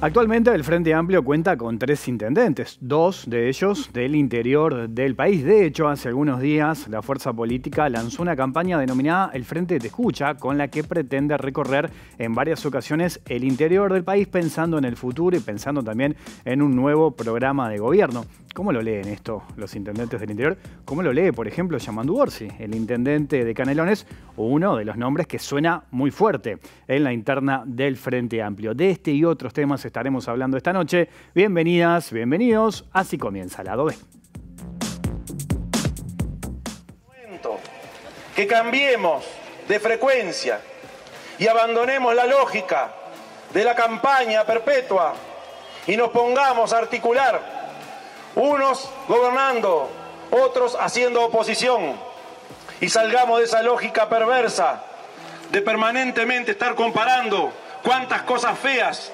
Actualmente el Frente Amplio cuenta con tres intendentes, dos de ellos del interior del país. De hecho, hace algunos días la fuerza política lanzó una campaña denominada El Frente Te Escucha, con la que pretende recorrer en varias ocasiones el interior del país pensando en el futuro y pensando también en un nuevo programa de gobierno. ¿Cómo lo leen esto los intendentes del interior? ¿Cómo lo lee, por ejemplo, Yamandu Orsi, el intendente de Canelones, uno de los nombres que suena muy fuerte en la interna del Frente Amplio? De este y otros temas estaremos hablando esta noche. Bienvenidas, bienvenidos. Así comienza la B. Que cambiemos de frecuencia y abandonemos la lógica de la campaña perpetua y nos pongamos a articular unos gobernando, otros haciendo oposición, y salgamos de esa lógica perversa de permanentemente estar comparando cuántas cosas feas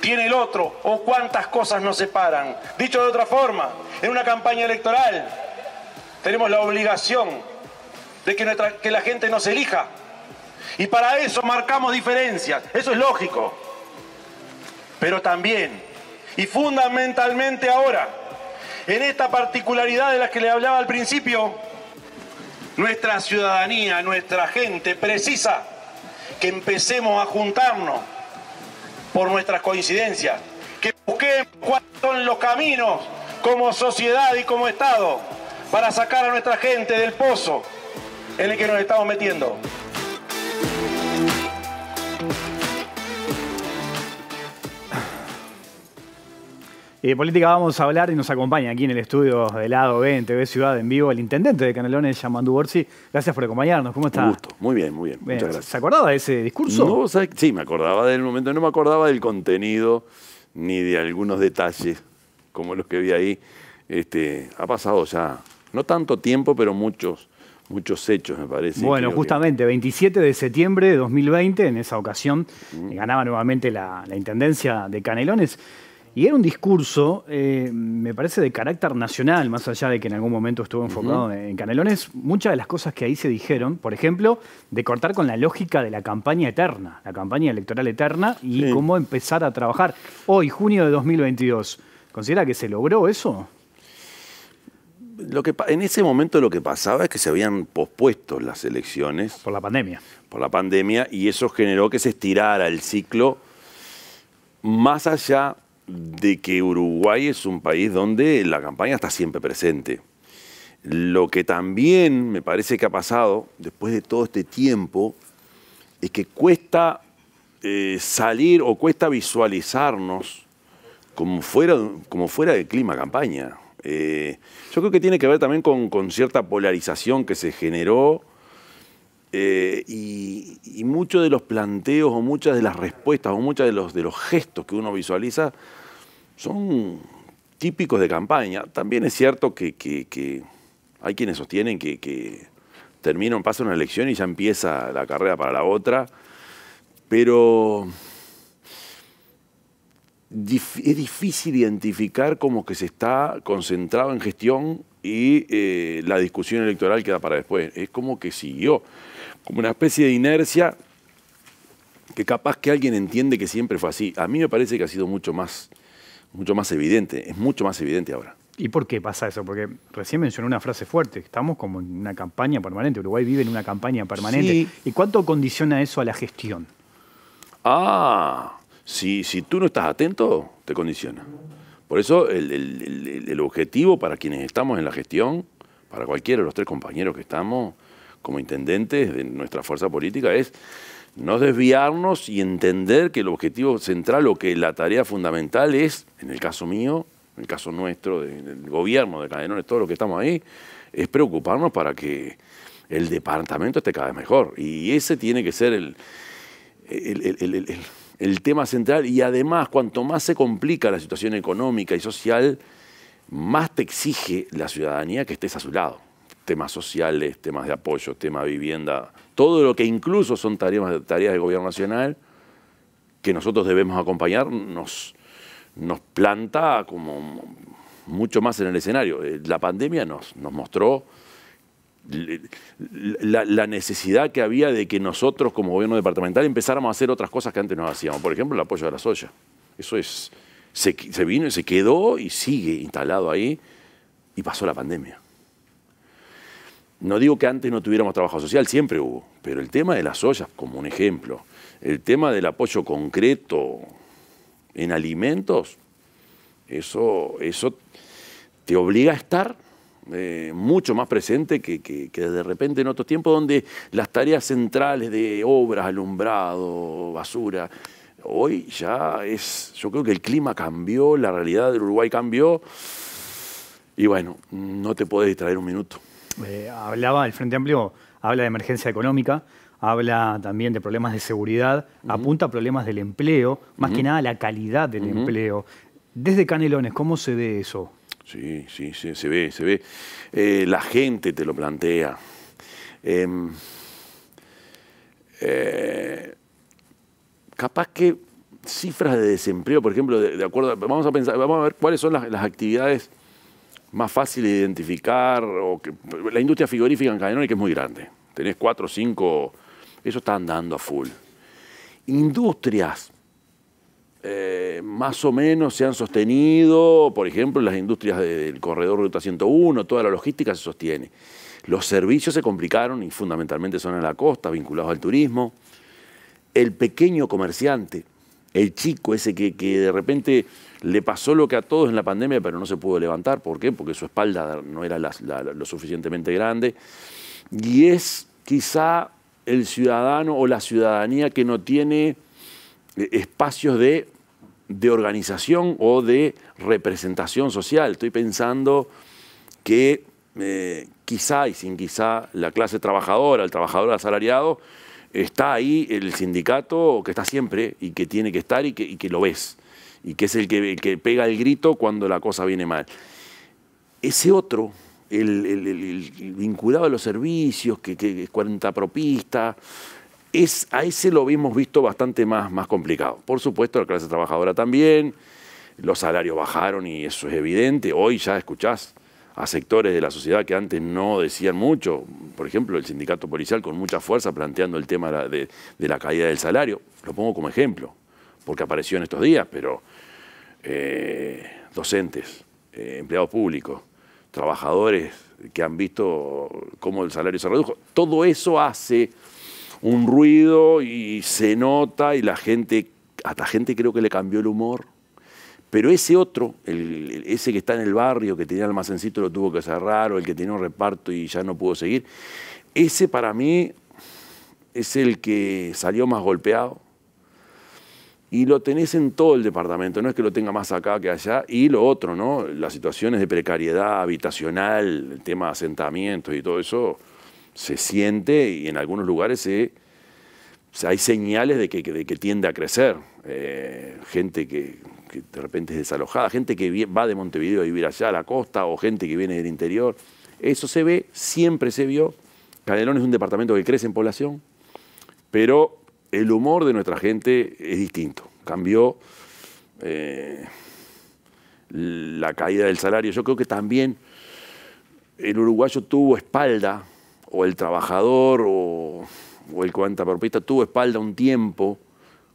tiene el otro o cuántas cosas nos separan. Dicho de otra forma, en una campaña electoral tenemos la obligación de que, la gente nos elija. Y para eso marcamos diferencias, eso es lógico. Pero también, y fundamentalmente ahora, en esta particularidad de la que le hablaba al principio, nuestra ciudadanía, nuestra gente precisa que empecemos a juntarnos por nuestras coincidencias, que busquemos cuáles son los caminos como sociedad y como Estado para sacar a nuestra gente del pozo en el que nos estamos metiendo. Y eh, de política vamos a hablar y nos acompaña aquí en el estudio de lado B en TV Ciudad en vivo el intendente de Canelones, Yamandu Borsi. Gracias por acompañarnos. ¿Cómo está? Un gusto. Muy bien, muy bien. Muchas gracias. ¿Se acordaba de ese discurso? No, sí, me acordaba del momento. No me acordaba del contenido ni de algunos detalles como los que vi ahí. Este, ha pasado ya, no tanto tiempo, pero muchos muchos hechos, me parece. Bueno, justamente, 27 de septiembre de 2020, en esa ocasión, ganaba nuevamente la, Intendencia de Canelones. Y era un discurso, eh, me parece, de carácter nacional, más allá de que en algún momento estuvo enfocado en Canelones. Muchas de las cosas que ahí se dijeron, por ejemplo, de cortar con la lógica de la campaña eterna, la campaña electoral eterna y cómo empezar a trabajar. Hoy, junio de 2022, ¿considera que se logró eso? Lo que, en ese momento lo que pasaba es que se habían pospuesto las elecciones. Por la pandemia. Por la pandemia, y eso generó que se estirara el ciclo más allá de que Uruguay es un país donde la campaña está siempre presente. Lo que también me parece que ha pasado después de todo este tiempo es que cuesta eh, salir o cuesta visualizarnos como fuera, como fuera clima campaña. Eh, yo creo que tiene que ver también con, cierta polarización que se generó eh, y, muchos de los planteos o muchas de las respuestas o muchos de los, de los gestos que uno visualiza son típicos de campaña. También es cierto que, hay quienes sostienen que, termina, terminan, pasa una elección y ya empieza la carrera para la otra, pero es difícil identificar como que se está concentrado en gestión y eh, la discusión electoral queda para después. Es como que siguió, como una especie de inercia que capaz que alguien entiende que siempre fue así. A mí me parece que ha sido mucho más mucho más evidente, es mucho más evidente ahora. ¿Y por qué pasa eso? Porque recién mencionó una frase fuerte, estamos como en una campaña permanente, Uruguay vive en una campaña permanente. ¿Y cuánto condiciona eso a la gestión? Ah, si, si tú no estás atento, te condiciona. Por eso el, el, objetivo para quienes estamos en la gestión, para cualquiera de los tres compañeros que estamos como intendentes de nuestra fuerza política, es no desviarnos y entender que el objetivo central o que la tarea fundamental es, en el caso mío, en el caso nuestro, del gobierno de Cadenones, todos los que estamos ahí, es preocuparnos para que el departamento esté cada vez mejor. Y ese tiene que ser el tema central. Y además, cuanto más se complica la situación económica y social, más te exige la ciudadanía que estés a su lado temas sociales, temas de apoyo, temas de vivienda, todo lo que incluso son tareas, tareas del gobierno nacional que nosotros debemos acompañar, nos, nos planta como mucho más en el escenario. Eh, la pandemia nos, nos mostró la, necesidad que había de que nosotros como gobierno departamental empezáramos a hacer otras cosas que antes no hacíamos. Por ejemplo, el apoyo a la soya. Eso es, se vino y se quedó y sigue instalado ahí y pasó la pandemia. No digo que antes no tuviéramos trabajo social, siempre hubo, pero el tema de las ollas, como un ejemplo, el tema del apoyo concreto en alimentos, eso, eso te obliga a estar eh, mucho más presente que, de repente en otros tiempos donde las tareas centrales de obras, alumbrado, basura, hoy ya es, yo creo que el clima cambió, la realidad del Uruguay cambió y bueno, no te puedes distraer un minuto. Eh, hablaba, el Frente Amplio habla de emergencia económica, habla también de problemas de seguridad, apunta a problemas del empleo, más que nada la calidad del empleo. Desde Canelones, ¿cómo se ve eso? Sí, sí, sí se ve, se ve. Eh, la gente te lo plantea. Em, eh, capaz que cifras de desempleo, por ejemplo, de, acuerdo, vamos a pensar, vamos a ver cuáles son las actividades más fácil de identificar. O que, la industria frigorífica en es que es muy grande. Tenés cuatro o cinco, eso está andando a full. Industrias eh, más o menos se han sostenido, por ejemplo, las industrias del corredor Ruta 101, toda la logística se sostiene. Los servicios se complicaron y fundamentalmente son en la costa, vinculados al turismo. El pequeño comerciante, el chico ese que, que de repente le pasó lo que a todos en la pandemia, pero no se pudo levantar. ¿Por qué? Porque su espalda no era lo suficientemente grande. Y es quizá el ciudadano o la ciudadanía que no tiene eh, espacios de, organización o de representación social. Estoy pensando que eh, quizá y sin quizá la clase trabajadora, el trabajador asalariado, está ahí el sindicato que está siempre y que tiene que estar y que lo ves y que es el que, pega el grito cuando la cosa viene mal. Ese otro, el, vinculado a los servicios, que, es cuenta propista, es, a ese lo hemos visto bastante más, más complicado. Por supuesto, la clase trabajadora también, los salarios bajaron y eso es evidente. Hoy ya escuchás a sectores de la sociedad que antes no decían mucho, por ejemplo, el sindicato policial con mucha fuerza planteando el tema de la caída del salario. Lo pongo como ejemplo, porque apareció en estos días, pero eh, docentes, eh, empleados públicos, trabajadores que han visto cómo el salario se redujo. Todo eso hace un ruido y se nota y la gente, hasta gente creo que le cambió el humor. Pero ese otro, ese que está en el barrio, que tenía almacencito, lo tuvo que cerrar, o el que tenía un reparto y ya no pudo seguir, ese para mí es el que salió más golpeado, y lo tenés en todo el departamento, no es que lo tenga más acá que allá. Y lo otro, ¿no? Las situaciones de precariedad habitacional, el tema de asentamientos y todo eso, se siente y en algunos lugares hay señales de que, tiende a crecer. Eh, gente que, de repente es desalojada, gente que va de Montevideo a vivir allá a la costa o gente que viene del interior. Eso se ve, siempre se vio. Canelón es un departamento que crece en población, pero el humor de nuestra gente es distinto. Cambió eh, la caída del salario. Yo creo que también el uruguayo tuvo espalda, o el trabajador, o, o el propista tuvo espalda un tiempo,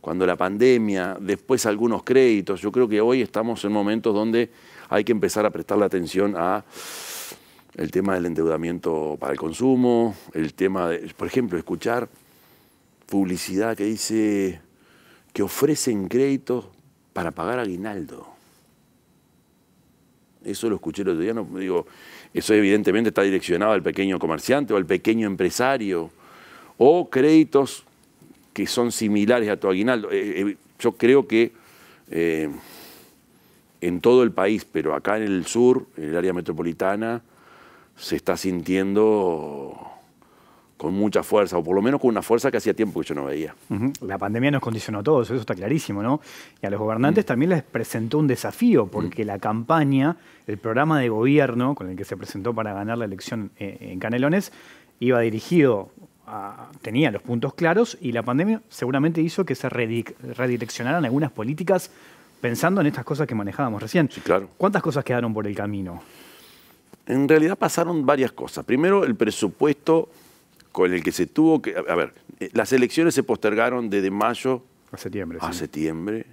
cuando la pandemia, después algunos créditos. Yo creo que hoy estamos en momentos donde hay que empezar a prestarle atención a el tema del endeudamiento para el consumo, el tema de, por ejemplo, escuchar publicidad que dice que ofrecen créditos para pagar aguinaldo. Eso lo escuché el otro día, no digo, eso evidentemente está direccionado al pequeño comerciante o al pequeño empresario, o créditos que son similares a tu aguinaldo. Eh, eh, yo creo que eh, en todo el país, pero acá en el sur, en el área metropolitana, se está sintiendo con mucha fuerza, o por lo menos con una fuerza que hacía tiempo que yo no veía. La pandemia nos condicionó a todos, eso está clarísimo, ¿no? Y a los gobernantes mm. también les presentó un desafío, mm. porque la campaña, el programa de gobierno con el que se presentó para ganar la elección eh, en Canelones, iba dirigido a, tenía los puntos claros y la pandemia seguramente hizo que se redireccionaran algunas políticas pensando en estas cosas que manejábamos recién. Sí, claro. ¿Cuántas cosas quedaron por el camino? En realidad pasaron varias cosas. Primero, el presupuesto con el que se tuvo que... A ver, las elecciones se postergaron desde mayo... A septiembre. A septiembre.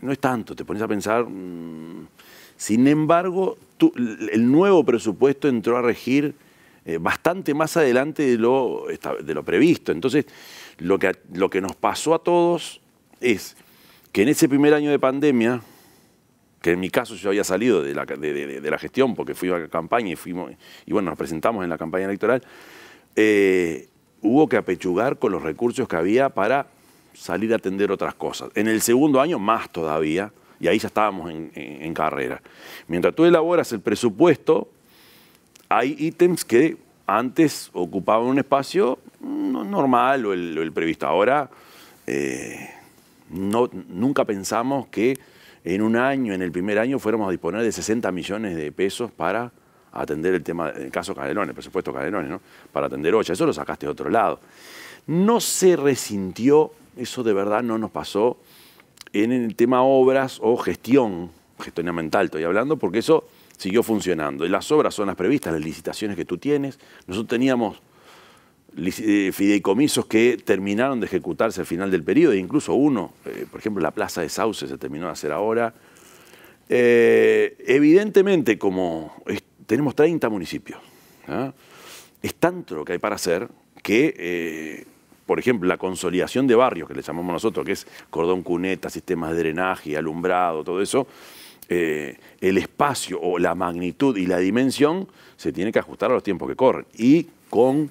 No es tanto, te pones a pensar... Mm, sin embargo, el nuevo presupuesto entró a regir eh, bastante más adelante de lo, previsto. Entonces, lo que nos pasó a todos es que en ese primer año de pandemia, que en mi caso yo había salido de la, gestión porque fui a campaña y, fuimos, y bueno, nos presentamos en la campaña electoral, eh, hubo que apechugar con los recursos que había para salir a atender otras cosas. En el segundo año más todavía, y ahí ya estábamos en, carrera. Mientras tú elaboras el presupuesto, hay ítems que antes ocupaban un espacio mm, normal o el, previsto. Ahora eh, no, nunca pensamos que en un año, en el primer año, fuéramos a disponer de 60 millones de pesos para atender el tema, del caso Canelones, presupuesto Canelones, ¿no? Para atender Ocha, eso lo sacaste de otro lado. No se resintió, eso de verdad no nos pasó en el tema obras o gestión, gestión ambiental estoy hablando, porque eso siguió funcionando. Y las obras son las previstas, las licitaciones que tú tienes. Nosotros teníamos eh, fideicomisos que terminaron de ejecutarse al final del periodo, e incluso uno, eh, por ejemplo, la Plaza de Sauce se terminó de hacer ahora. Eh, evidentemente, como tenemos 30 municipios, ¿ah? es tanto lo que hay para hacer que, por ejemplo, la consolidación de barrios, que le llamamos nosotros, que es cordón cuneta, sistemas de drenaje, alumbrado, todo eso, el espacio o la magnitud y la dimensión se tiene que ajustar a los tiempos que corren y con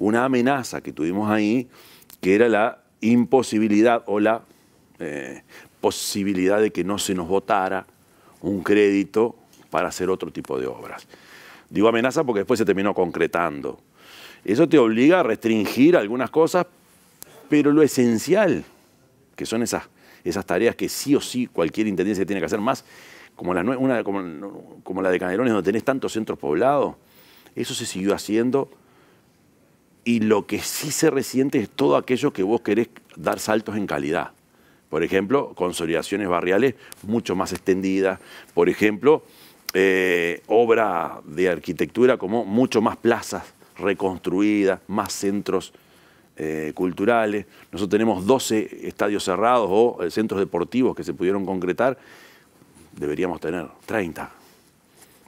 una amenaza que tuvimos ahí, que era la imposibilidad o la eh, posibilidad de que no se nos votara un crédito para hacer otro tipo de obras. Digo amenaza porque después se terminó concretando. Eso te obliga a restringir algunas cosas, pero lo esencial, que son esas, esas tareas que sí o sí cualquier intendencia tiene que hacer, más como la, una, como, como la de Canelones, donde tenés tantos centros poblados, eso se siguió haciendo y lo que sí se resiente es todo aquello que vos querés dar saltos en calidad. Por ejemplo, consolidaciones barriales mucho más extendidas. Por ejemplo, eh, obra de arquitectura como mucho más plazas reconstruidas, más centros eh, culturales. Nosotros tenemos 12 estadios cerrados o eh, centros deportivos que se pudieron concretar. Deberíamos tener 30.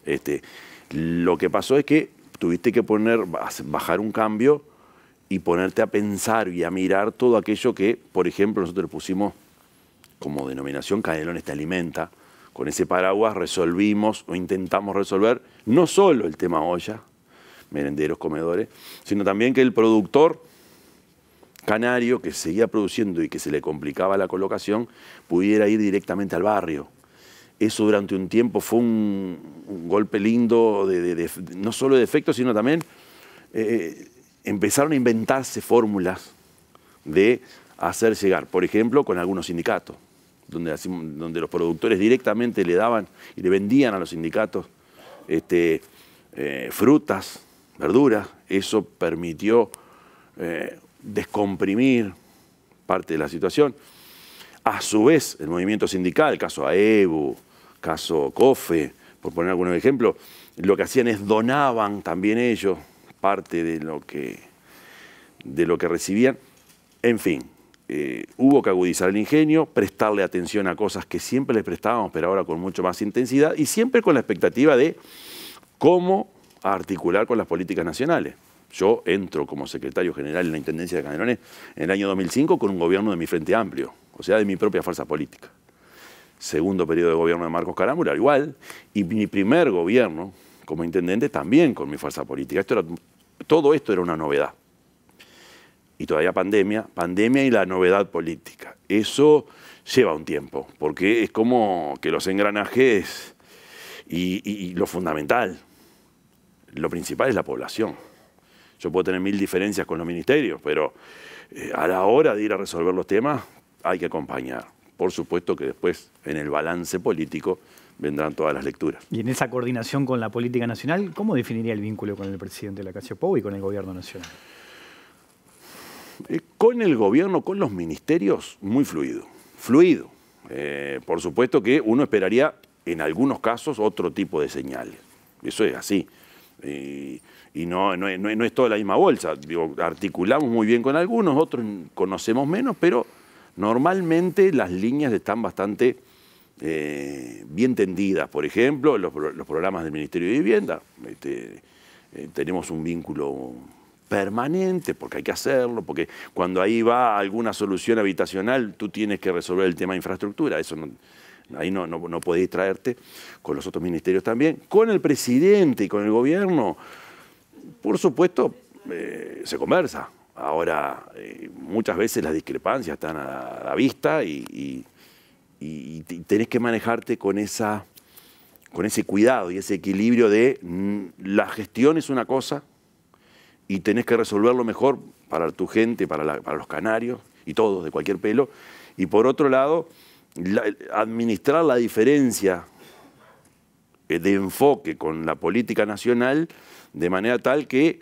Este, lo que pasó es que tuviste que poner, bajar un cambio y ponerte a pensar y a mirar todo aquello que, por ejemplo, nosotros pusimos como denominación Canelones te alimenta. Con ese paraguas resolvimos o intentamos resolver no solo el tema olla, merenderos, comedores, sino también que el productor canario que seguía produciendo y que se le complicaba la colocación pudiera ir directamente al barrio eso durante un tiempo fue un, golpe lindo, no solo de efecto, sino también eh, eh, empezaron a inventarse fórmulas de hacer llegar, por ejemplo, con algunos sindicatos, donde, los productores directamente le daban y le vendían a los sindicatos este, eh, frutas, verduras. Eso permitió descomprimir parte de la situación. A su vez, el movimiento sindical, caso AEBU, caso COFE, por poner algunos ejemplos, lo que hacían es donaban también ellos parte de lo que, de lo que recibían. En fin, eh, hubo que agudizar el ingenio, prestarle atención a cosas que siempre les prestábamos, pero ahora con mucho más intensidad y siempre con la expectativa de cómo articular con las políticas nacionales. Yo entro como secretario general en la Intendencia de Canelones en el año 2005 con un gobierno de mi Frente Amplio, o sea, de mi propia fuerza política. Segundo periodo de gobierno de Marcos al igual. Y mi primer gobierno como intendente también con mi fuerza política. todo esto era una novedad. Y todavía pandemia, pandemia y la novedad política. Eso lleva un tiempo, porque es como que los engranajes y lo fundamental, lo principal es la población. Yo puedo tener mil diferencias con los ministerios, pero eh, a la hora de ir a resolver los temas hay que acompañar. Por supuesto que después en el balance político vendrán todas las lecturas. Y en esa coordinación con la política nacional, ¿cómo definiría el vínculo con el presidente de la Casa y con el gobierno nacional? Eh, con el gobierno, con los ministerios, muy fluido. Fluido. Eh, por supuesto que uno esperaría en algunos casos otro tipo de señales. Eso es así y no, es toda la misma bolsa. Digo, articulamos muy bien con algunos, otros conocemos menos, pero normalmente las líneas están bastante eh, bien tendidas. Por ejemplo, los, programas del Ministerio de Vivienda, este, eh, tenemos un vínculo permanente, porque hay que hacerlo, porque cuando ahí va alguna solución habitacional, tú tienes que resolver el tema de infraestructura, eso ahí no, no, no traerte, con los otros ministerios también, con el presidente y con el gobierno por supuesto, eh, se conversa. Ahora, eh, muchas veces las discrepancias están a la vista y, tenés que manejarte con, ese cuidado y ese equilibrio de mm, la gestión es una cosa y tenés que resolverlo mejor para tu gente, para, los canarios y todos, de cualquier pelo. Y por otro lado, administrar la diferencia eh, de enfoque con la política nacional de manera tal que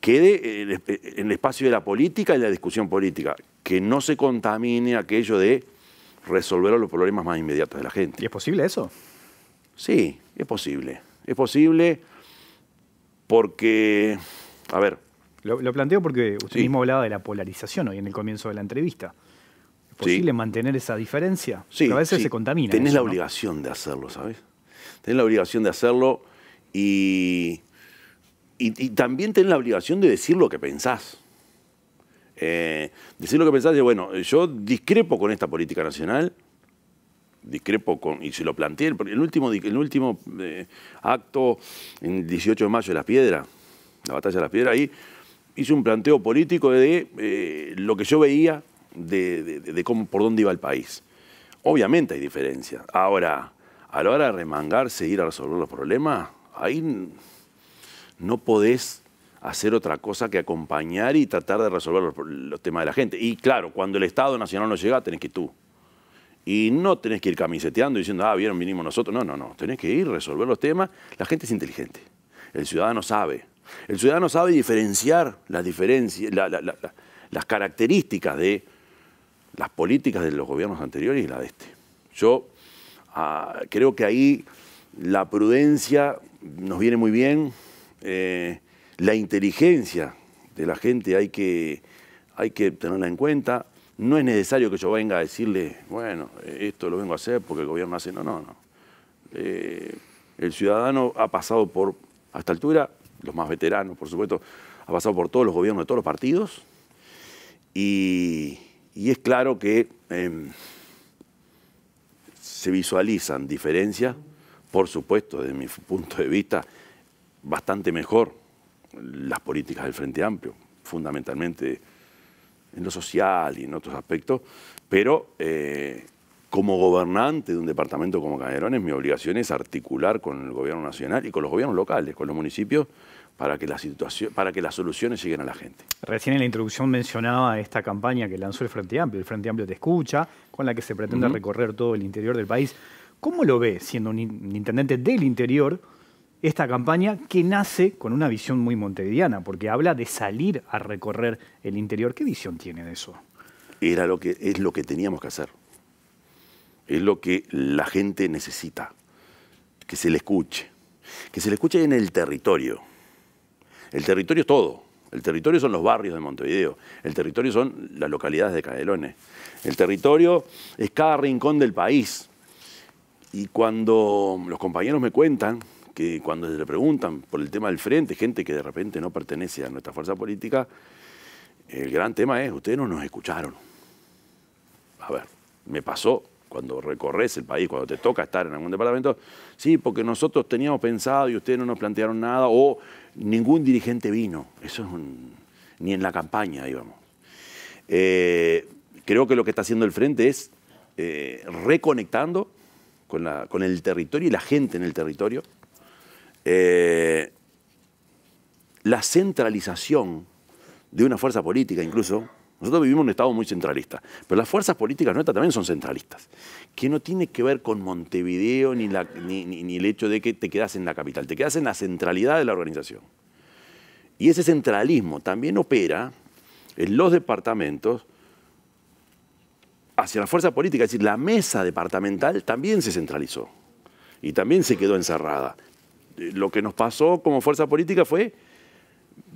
quede en eh, el espacio de la política y la discusión política, que no se contamine aquello de resolver los problemas más inmediatos de la gente. ¿Y es posible eso? Sí, es posible. Es posible porque, a ver... Lo, planteo porque usted mismo hablaba de la polarización hoy en el comienzo de la entrevista. ¿Es posible mantener esa diferencia? Sí, a veces se contamina. Tenés la obligación de hacerlo, ¿sabes? Tenés la obligación de hacerlo y y, también tenés la obligación de decir lo que pensás. Eh, decir lo que pensás de, bueno, yo discrepo con esta política nacional, discrepo con, y se lo planteé, el, el último, el último eh, acto, el 18 de mayo de Las Piedras, la batalla de Las Piedras, ahí hice un planteo político de eh, lo que yo veía de, cómo, por dónde iba el país. Obviamente hay diferencias. Ahora, a la hora de remangarse, ir a resolver los problemas, ahí no podés hacer otra cosa que acompañar y tratar de resolver los, temas de la gente. Y claro, cuando el Estado Nacional no llega, tenés que ir tú. Y no tenés que ir camiseteando diciendo, ah, vieron, vinimos nosotros. No, no, no. Tenés que ir, resolver los temas. La gente es inteligente. El ciudadano sabe. El ciudadano sabe diferenciar las, diferencias, las características de las políticas de los gobiernos anteriores y la de este. Yo ah, creo que ahí la prudencia nos viene muy bien, eh, la inteligencia de la gente hay que, hay que tenerla en cuenta. No es necesario que yo venga a decirle, bueno, esto lo vengo a hacer porque el gobierno hace. No, no, no. Eh, el ciudadano ha pasado por, hasta esta altura, los más veteranos, por supuesto, ha pasado por todos los gobiernos de todos los partidos. Y, es claro que em, se visualizan diferencias, por supuesto, desde mi punto de vista, bastante mejor las políticas del Frente Amplio, fundamentalmente en lo social y en otros aspectos, pero eh, como gobernante de un departamento como Cañerones... mi obligación es articular con el gobierno nacional y con los gobiernos locales, con los municipios, para que, la situación, para que las soluciones lleguen a la gente. Recién en la introducción mencionaba esta campaña que lanzó el Frente Amplio, el Frente Amplio te escucha, con la que se pretende recorrer todo el interior del país. ¿Cómo lo ve siendo un intendente del interior? esta campaña que nace con una visión muy montevideana, porque habla de salir a recorrer el interior. ¿Qué visión tiene de eso? Era lo que, es lo que teníamos que hacer. Es lo que la gente necesita. Que se le escuche. Que se le escuche en el territorio. El territorio es todo. El territorio son los barrios de Montevideo. El territorio son las localidades de Cadelones. El territorio es cada rincón del país. Y cuando los compañeros me cuentan que cuando se le preguntan por el tema del frente, gente que de repente no pertenece a nuestra fuerza política, el gran tema es, ustedes no nos escucharon. A ver, me pasó cuando recorres el país, cuando te toca estar en algún departamento, sí, porque nosotros teníamos pensado y ustedes no nos plantearon nada, o ningún dirigente vino. Eso es un... ni en la campaña íbamos. Eh, creo que lo que está haciendo el frente es eh, reconectando con el territorio y la gente en el territorio. Eh, la centralización de una fuerza política incluso, nosotros vivimos en un Estado muy centralista, pero las fuerzas políticas nuestras también son centralistas, que no tiene que ver con Montevideo ni, el hecho de que te quedas en la capital, te quedas en la centralidad de la organización. Y ese centralismo también opera en los departamentos hacia la fuerza política, es decir, la mesa departamental también se centralizó y también se quedó encerrada lo que nos pasó como fuerza política fue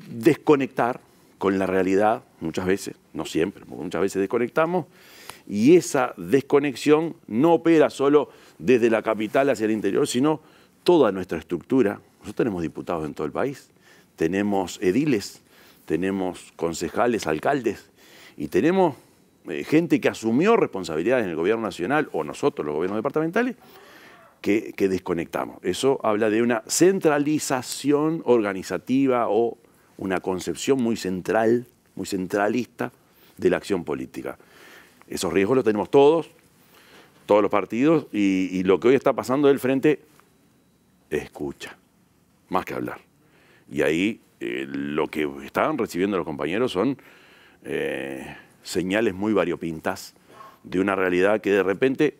desconectar con la realidad, muchas veces, no siempre, muchas veces desconectamos, y esa desconexión no opera solo desde la capital hacia el interior, sino toda nuestra estructura. Nosotros tenemos diputados en todo el país, tenemos ediles, tenemos concejales, alcaldes, y tenemos eh, gente que asumió responsabilidades en el gobierno nacional o nosotros, los gobiernos departamentales, que, desconectamos. Eso habla de una centralización organizativa o una concepción muy central, muy centralista de la acción política. Esos riesgos los tenemos todos, todos los partidos, y, lo que hoy está pasando del frente escucha, más que hablar. Y ahí eh, lo que están recibiendo los compañeros son eh, señales muy variopintas de una realidad que de repente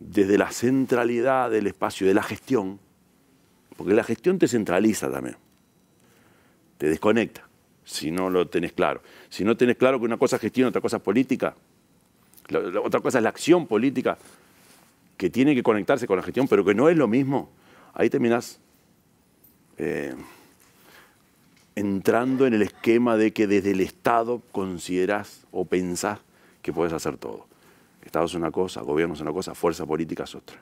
desde la centralidad del espacio, de la gestión, porque la gestión te centraliza también, te desconecta, si no lo tenés claro. Si no tenés claro que una cosa es gestión, otra cosa es política, otra cosa es la acción política, que tiene que conectarse con la gestión, pero que no es lo mismo, ahí terminás eh, entrando en el esquema de que desde el Estado considerás o pensás que puedes hacer todo. Estado es una cosa, gobierno es una cosa, fuerza política es otra.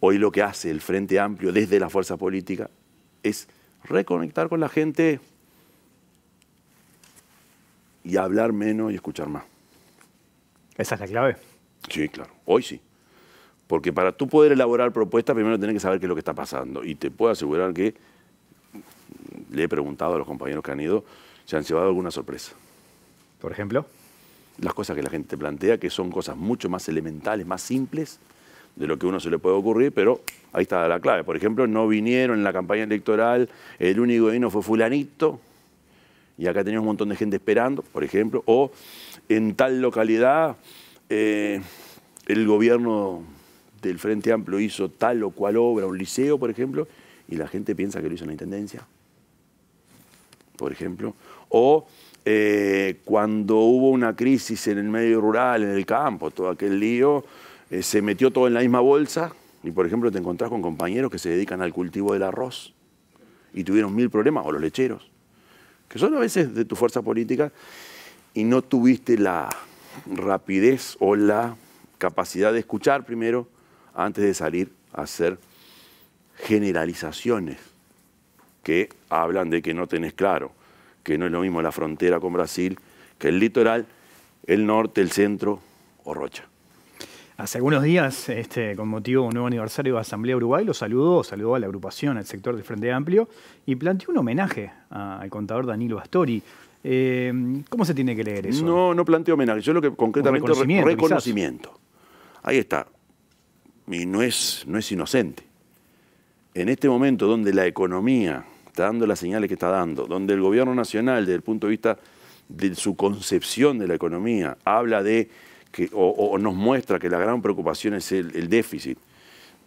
Hoy lo que hace el Frente Amplio desde la fuerza política es reconectar con la gente y hablar menos y escuchar más. ¿Esa es la clave? Sí, claro. Hoy sí. Porque para tú poder elaborar propuestas, primero tienes que saber qué es lo que está pasando. Y te puedo asegurar que, le he preguntado a los compañeros que han ido, se han llevado alguna sorpresa. ¿Por ejemplo? las cosas que la gente plantea, que son cosas mucho más elementales, más simples de lo que uno se le puede ocurrir, pero ahí está la clave. Por ejemplo, no vinieron en la campaña electoral, el único que vino fue fulanito, y acá teníamos un montón de gente esperando, por ejemplo, o en tal localidad eh, el gobierno del Frente Amplio hizo tal o cual obra, un liceo, por ejemplo, y la gente piensa que lo hizo en la Intendencia, por ejemplo, o eh, cuando hubo una crisis en el medio rural, en el campo, todo aquel lío, eh, se metió todo en la misma bolsa y, por ejemplo, te encontrás con compañeros que se dedican al cultivo del arroz y tuvieron mil problemas, o los lecheros, que son a veces de tu fuerza política y no tuviste la rapidez o la capacidad de escuchar primero antes de salir a hacer generalizaciones que hablan de que no tenés claro que no es lo mismo la frontera con Brasil que el litoral, el norte, el centro o Rocha. Hace algunos días, este, con motivo de un nuevo aniversario de Asamblea Uruguay, lo saludó, saludó a la agrupación, al sector del Frente Amplio, y planteó un homenaje al contador Danilo Astori. Eh, ¿Cómo se tiene que leer eso? No, no planteó homenaje, yo lo que concretamente Reconocimiento, reconocimiento. reconocimiento. Ahí está. Y no es, no es inocente. En este momento donde la economía dando las señales que está dando, donde el gobierno nacional, desde el punto de vista de su concepción de la economía, habla de que, o, nos muestra que la gran preocupación es el, déficit,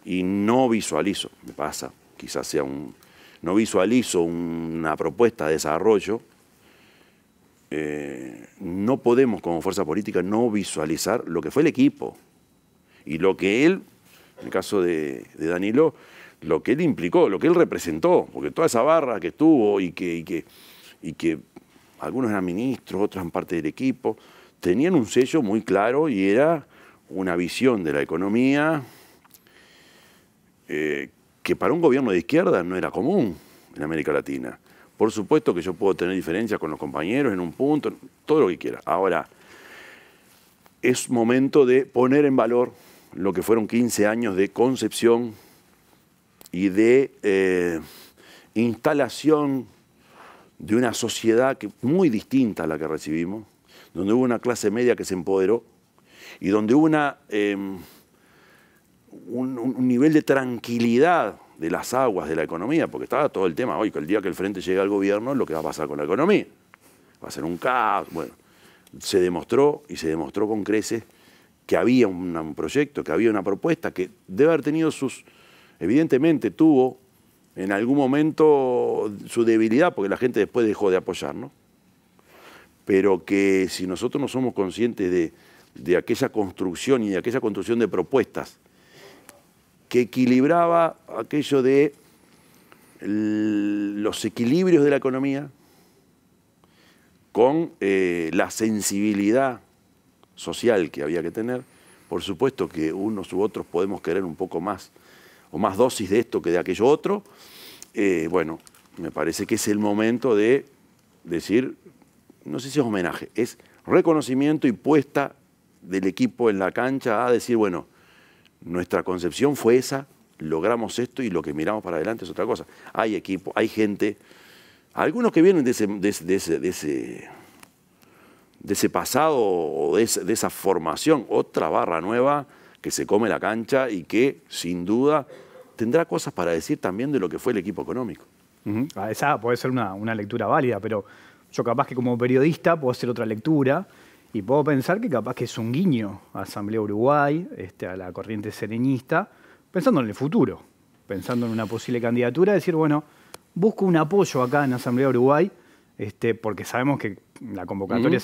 y no visualizo, me pasa, quizás sea un, no visualizo una propuesta de desarrollo, eh, no podemos como fuerza política no visualizar lo que fue el equipo y lo que él, en el caso de Danilo, lo que él implicó, lo que él representó, porque toda esa barra que tuvo y que, algunos eran ministros, otros eran parte del equipo, tenían un sello muy claro y era una visión de la economía eh, que para un gobierno de izquierda no era común en América Latina. Por supuesto que yo puedo tener diferencias con los compañeros en un punto, todo lo que quiera. Ahora, es momento de poner en valor lo que fueron 15 años de concepción y de eh, instalación de una sociedad que, muy distinta a la que recibimos, donde hubo una clase media que se empoderó y donde hubo una, em, un, nivel de tranquilidad de las aguas de la economía, porque estaba todo el tema, hoy que el día que el frente llegue al gobierno, lo que va a pasar con la economía, va a ser un caos, bueno, se demostró y se demostró con creces que había un proyecto, que había una propuesta que debe haber tenido sus evidentemente tuvo en algún momento su debilidad, porque la gente después dejó de apoyarnos, pero que si nosotros no somos conscientes de, aquella construcción y de aquella construcción de propuestas que equilibraba aquello de los equilibrios de la economía con eh, la sensibilidad social que había que tener, por supuesto que unos u otros podemos querer un poco más o más dosis de esto que de aquello otro, eh, bueno, me parece que es el momento de decir, no sé si es homenaje, es reconocimiento y puesta del equipo en la cancha a decir, bueno, nuestra concepción fue esa, logramos esto y lo que miramos para adelante es otra cosa. Hay equipo, hay gente, algunos que vienen de ese, de de ese, de ese pasado o de, esa formación, otra barra nueva que se come la cancha y que, sin duda, tendrá cosas para decir también de lo que fue el equipo económico. Ah, esa puede ser una, lectura válida, pero yo capaz que como periodista puedo hacer otra lectura y puedo pensar que capaz que es un guiño a Asamblea Uruguay, este, a la corriente sereñista, pensando en el futuro, pensando en una posible candidatura, decir, bueno, busco un apoyo acá en Asamblea Uruguay, este, porque sabemos que la convocatoria uh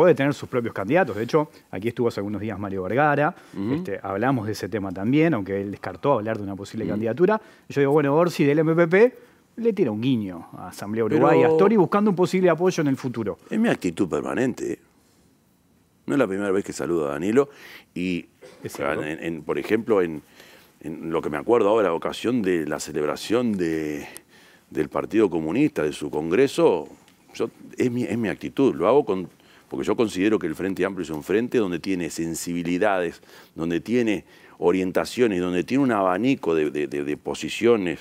puede tener sus propios candidatos. De hecho, aquí estuvo hace algunos días Mario Vergara, este, hablamos de ese tema también, aunque él descartó hablar de una posible candidatura. Yo digo, bueno, Orsi del MPP le tira un guiño a Asamblea Uruguay y Astori buscando un posible apoyo en el futuro. Es mi actitud permanente. No es la primera vez que saludo a Danilo y, por ejemplo, en, lo que me acuerdo ahora, la ocasión de la celebración de, del Partido Comunista, de su Congreso, es, es mi actitud, lo hago con porque yo considero que el Frente Amplio es un frente donde tiene sensibilidades, donde tiene orientaciones, donde tiene un abanico de, posiciones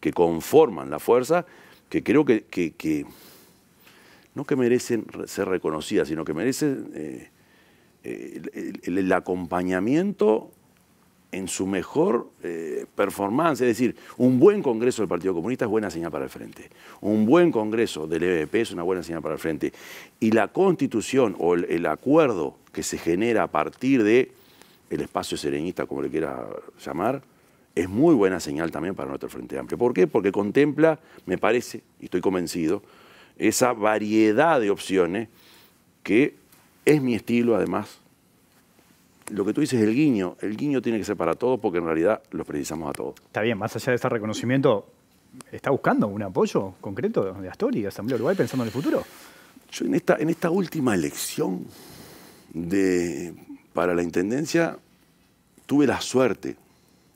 que conforman la fuerza, que creo que, no que merecen ser reconocidas, sino que merecen eh, eh, el acompañamiento en su mejor eh, performance. Es decir, un buen Congreso del Partido Comunista es buena señal para el frente. Un buen Congreso del EBP es una buena señal para el frente. Y la constitución o el, acuerdo que se genera a partir de el espacio serenista, como le quiera llamar, es muy buena señal también para nuestro Frente Amplio. ¿Por qué? Porque contempla, me parece, y estoy convencido, esa variedad de opciones que es mi estilo, además, lo que tú dices, es el guiño, el guiño tiene que ser para todos porque en realidad los precisamos a todos. Está bien, más allá de este reconocimiento, ¿está buscando un apoyo concreto de Astori, de Asamblea Uruguay, pensando en el futuro? Yo en esta, última elección para la Intendencia tuve la suerte,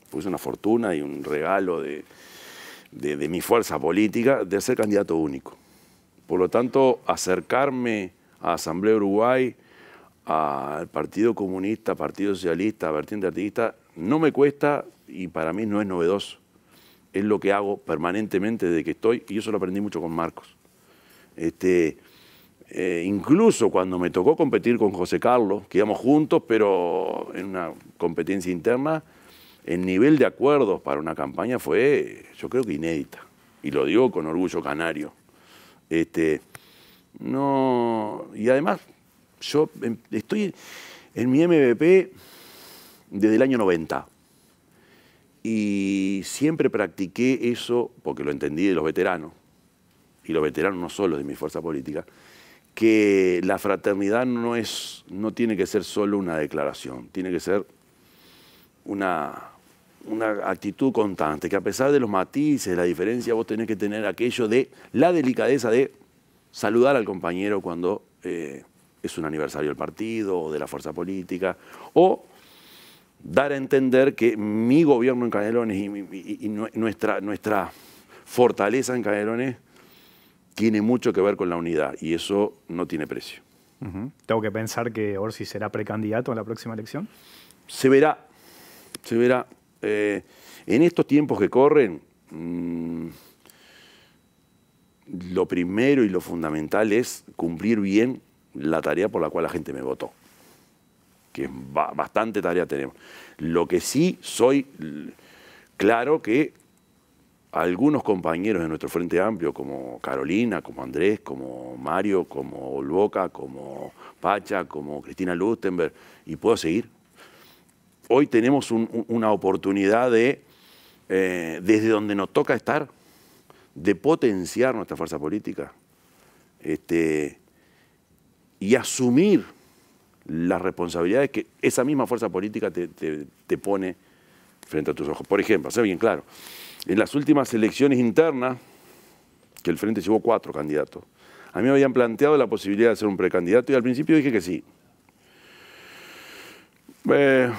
fue una fortuna y un regalo de, de mi fuerza política, de ser candidato único. Por lo tanto, acercarme a Asamblea Uruguay al Partido Comunista, Partido Socialista, vertiente artista, no me cuesta y para mí no es novedoso. Es lo que hago permanentemente desde que estoy y eso lo aprendí mucho con Marcos. Este, eh, incluso cuando me tocó competir con José Carlos, que íbamos juntos, pero en una competencia interna, el nivel de acuerdos para una campaña fue, yo creo que inédita. Y lo digo con orgullo canario. Este, no, y además yo em, estoy en mi MVP desde el año 90. Y siempre practiqué eso, porque lo entendí de los veteranos, y los veteranos no solo de mi fuerza política, que la fraternidad no, es, no tiene que ser solo una declaración, tiene que ser una, una actitud constante, que a pesar de los matices, la diferencia, vos tenés que tener aquello de la delicadeza de saludar al compañero cuando eh, es un aniversario del partido o de la fuerza política, o dar a entender que mi gobierno en Canelones y, nuestra, fortaleza en Canelones tiene mucho que ver con la unidad y eso no tiene precio. ¿Tengo que pensar que Orsi será precandidato a la próxima elección? Se verá, se verá. Eh, en estos tiempos que corren, mm, lo primero y lo fundamental es cumplir bien la tarea por la cual la gente me votó, que bastante tarea tenemos. Lo que sí soy claro que algunos compañeros de nuestro Frente Amplio, como Carolina, como Andrés, como Mario, como Olboca, como Pacha, como Cristina Lustenberg, y puedo seguir. Hoy tenemos una oportunidad de, eh, desde donde nos toca estar, de potenciar nuestra fuerza política. Este, y asumir las responsabilidades que esa misma fuerza política te, pone frente a tus ojos. Por ejemplo, hacer bien claro, en las últimas elecciones internas, que el Frente llevó cuatro candidatos, a mí me habían planteado la posibilidad de ser un precandidato y al principio dije que sí. Eh,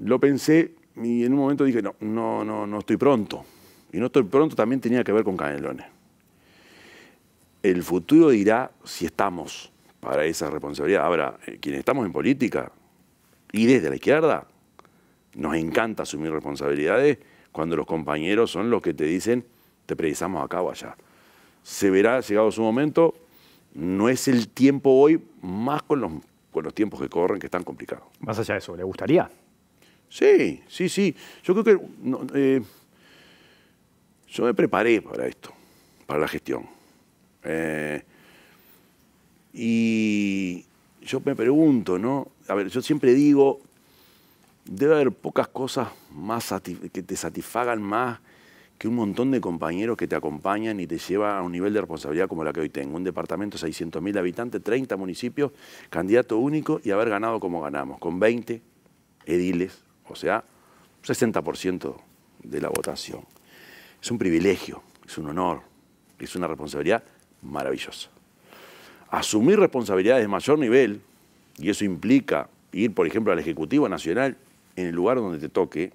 lo pensé y en un momento dije, no, no, no, no estoy pronto. Y no estoy pronto también tenía que ver con Canelones. El futuro dirá si estamos para esa responsabilidad. Ahora, eh, quienes estamos en política y desde la izquierda, nos encanta asumir responsabilidades cuando los compañeros son los que te dicen, te precisamos acá o allá. Se verá llegado su momento, no es el tiempo hoy, más con los, con los tiempos que corren, que están complicados. Más allá de eso, ¿le gustaría? Sí, sí, sí. Yo creo que eh, yo me preparé para esto, para la gestión. Eh, y yo me pregunto, ¿no? A ver, yo siempre digo, debe haber pocas cosas más que te satisfagan más que un montón de compañeros que te acompañan y te lleva a un nivel de responsabilidad como la que hoy tengo. Un departamento de 600.000 habitantes, 30 municipios, candidato único y haber ganado como ganamos, con 20 ediles, o sea, 60% de la votación. Es un privilegio, es un honor, es una responsabilidad maravillosa asumir responsabilidades de mayor nivel, y eso implica ir, por ejemplo, al Ejecutivo Nacional en el lugar donde te toque,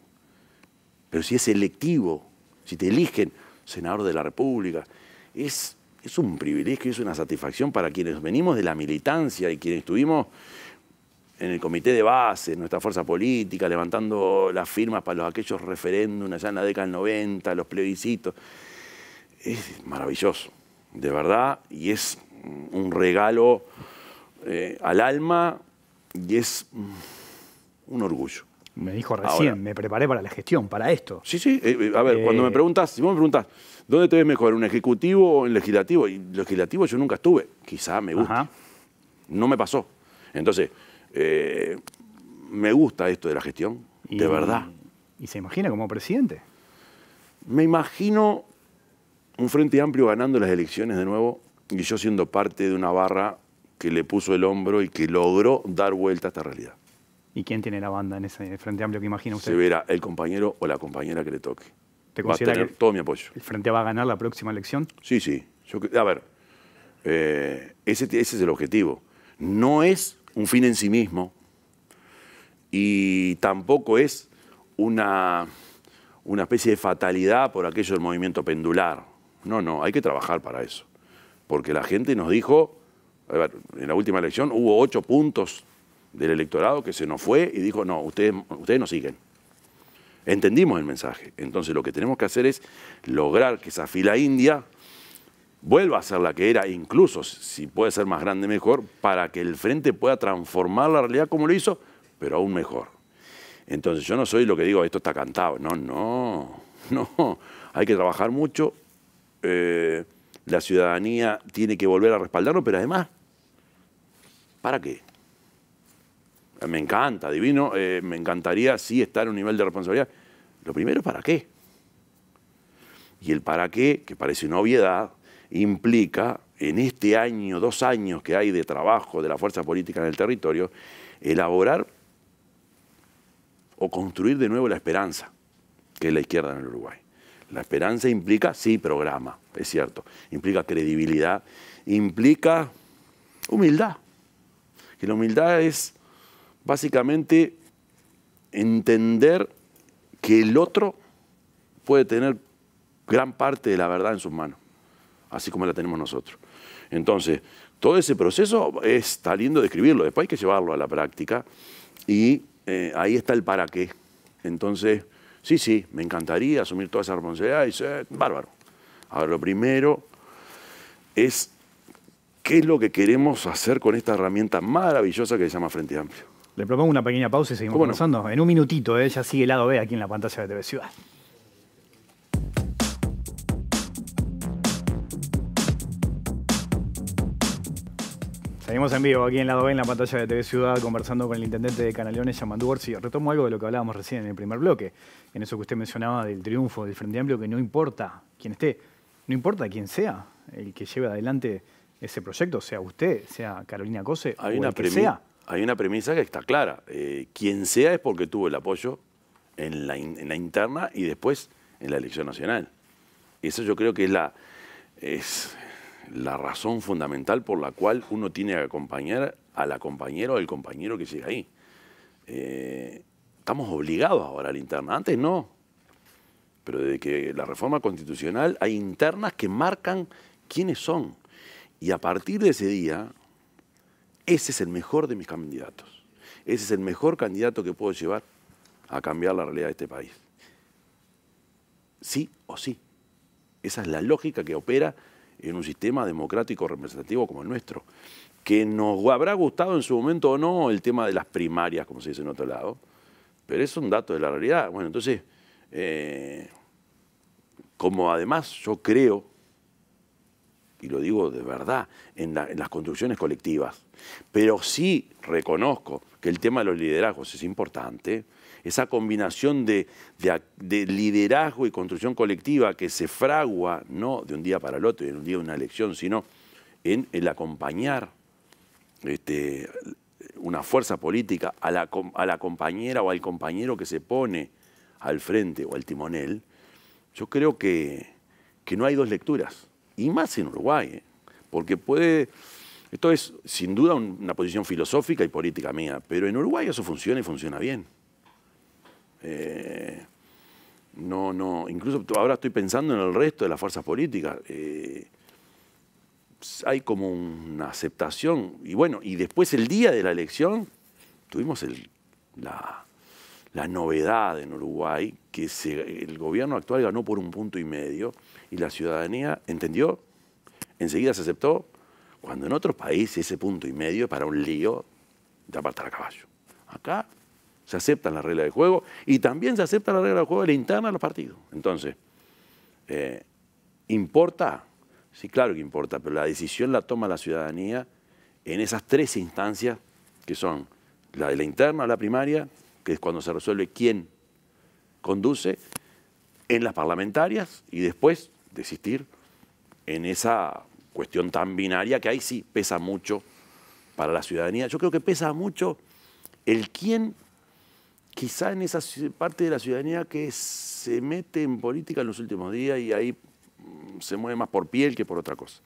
pero si es electivo, si te eligen senador de la República, es, es un privilegio, es una satisfacción para quienes venimos de la militancia y quienes estuvimos en el comité de base, en nuestra fuerza política, levantando las firmas para los, aquellos referéndums allá en la década del 90, los plebiscitos. Es maravilloso, de verdad, y es un regalo eh, al alma y es un orgullo. Me dijo recién, me preparé para la gestión, para esto. Sí, sí. Eh, eh, a ver, cuando me preguntas, si vos me preguntas, ¿dónde te ves mejor, en ejecutivo o en legislativo? Y legislativo yo nunca estuve. Quizá me gusta. No me pasó. Entonces, me gusta esto de la gestión, de verdad. ¿Y se imagina como presidente? Me imagino un Frente Amplio ganando las elecciones de nuevo y yo siendo parte de una barra que le puso el hombro y que logró dar vuelta a esta realidad. ¿Y quién tiene la banda en ese Frente Amplio que imagina usted? Se verá el compañero o la compañera que le toque. ¿Te va a tener todo mi apoyo. ¿El Frente va a ganar la próxima elección? Sí, sí. a ver, eh, ese, ese es el objetivo. No es un fin en sí mismo y tampoco es una, una especie de fatalidad por aquello del movimiento pendular. No, no, hay que trabajar para eso porque la gente nos dijo, en la última elección hubo ocho puntos del electorado que se nos fue y dijo, no, ustedes, ustedes nos siguen. Entendimos el mensaje. Entonces lo que tenemos que hacer es lograr que esa fila india vuelva a ser la que era, incluso si puede ser más grande, mejor, para que el frente pueda transformar la realidad como lo hizo, pero aún mejor. Entonces yo no soy lo que digo, esto está cantado. No, no, no. Hay que trabajar mucho. Eh, la ciudadanía tiene que volver a respaldarlo, pero además, ¿para qué? Me encanta, divino, eh, me encantaría sí estar en un nivel de responsabilidad. Lo primero, ¿para qué? Y el para qué, que parece una obviedad, implica en este año, dos años que hay de trabajo de la fuerza política en el territorio, elaborar o construir de nuevo la esperanza que es la izquierda en el Uruguay. La esperanza implica, sí, programa, es cierto, implica credibilidad, implica humildad. Y la humildad es básicamente entender que el otro puede tener gran parte de la verdad en sus manos, así como la tenemos nosotros. Entonces, todo ese proceso está lindo describirlo, escribirlo, después hay que llevarlo a la práctica y eh, ahí está el para qué. Entonces, Sí, sí, me encantaría asumir toda esa responsabilidad y ser bárbaro. Ahora, lo primero es qué es lo que queremos hacer con esta herramienta maravillosa que se llama Frente Amplio. Le propongo una pequeña pausa y seguimos conversando. En un minutito, ella ¿eh? sigue el lado B aquí en la pantalla de TV Ciudad. Seguimos en vivo aquí en Lado B, en la pantalla de TV Ciudad, conversando con el intendente de Canaleones, Yamandú Orsi. Retomo algo de lo que hablábamos recién en el primer bloque, en eso que usted mencionaba del triunfo del Frente Amplio, que no importa quién esté, no importa quién sea el que lleve adelante ese proyecto, sea usted, sea Carolina Cose, hay o una sea. Hay una premisa que está clara. Eh, quien sea es porque tuvo el apoyo en la, interna y después en la elección nacional. Y Eso yo creo que es la... Es, la razón fundamental por la cual uno tiene que acompañar a la compañera o al compañero que llega ahí. Eh, estamos obligados ahora a la interna, antes no. Pero desde que la reforma constitucional hay internas que marcan quiénes son. Y a partir de ese día, ese es el mejor de mis candidatos. Ese es el mejor candidato que puedo llevar a cambiar la realidad de este país. Sí o sí. Esa es la lógica que opera en un sistema democrático representativo como el nuestro. Que nos habrá gustado en su momento o no el tema de las primarias, como se dice en otro lado, pero es un dato de la realidad. Bueno, entonces, eh, como además yo creo, y lo digo de verdad, en, en las construcciones colectivas, pero sí reconozco que el tema de los liderazgos es importante, esa combinación de, liderazgo y construcción colectiva que se fragua, no de un día para el otro, en un día de una elección, sino en el acompañar este, una fuerza política a la, compañera o al compañero que se pone al frente o al timonel, yo creo que, no hay dos lecturas, y más en Uruguay, ¿eh? porque puede... Esto es sin duda una posición filosófica y política mía, pero en Uruguay eso funciona y funciona bien. Eh, no, no, incluso ahora estoy pensando en el resto de las fuerzas políticas. Eh, hay como una aceptación. Y bueno, y después el día de la elección tuvimos la, novedad en Uruguay que el gobierno actual ganó por un punto y medio y la ciudadanía entendió, enseguida se aceptó, cuando en otros países ese punto y medio para un lío da para a caballo. Acá se aceptan las reglas de juego y también se acepta la regla de juego de la interna de los partidos. Entonces, eh, ¿importa? Sí, claro que importa, pero la decisión la toma la ciudadanía en esas tres instancias que son la de la interna, la primaria, que es cuando se resuelve quién conduce, en las parlamentarias y después, desistir, en esa cuestión tan binaria que ahí sí pesa mucho para la ciudadanía. Yo creo que pesa mucho el quién quizá en esa parte de la ciudadanía que se mete en política en los últimos días y ahí mm, se mueve más por piel que por otra cosa.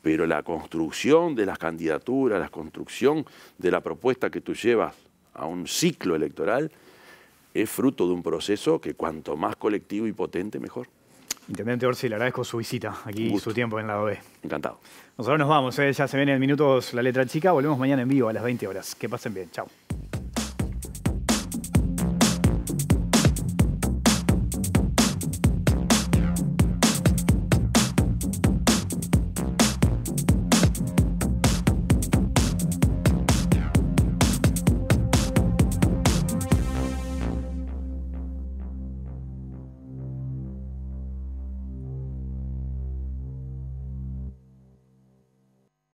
Pero la construcción de las candidaturas, la construcción de la propuesta que tú llevas a un ciclo electoral es fruto de un proceso que cuanto más colectivo y potente, mejor. Intendente Orsi, le agradezco su visita aquí y su tiempo en la OE. Encantado. Nosotros nos vamos, ¿eh? ya se viene en minutos la letra chica, volvemos mañana en vivo a las 20 horas. Que pasen bien, chao.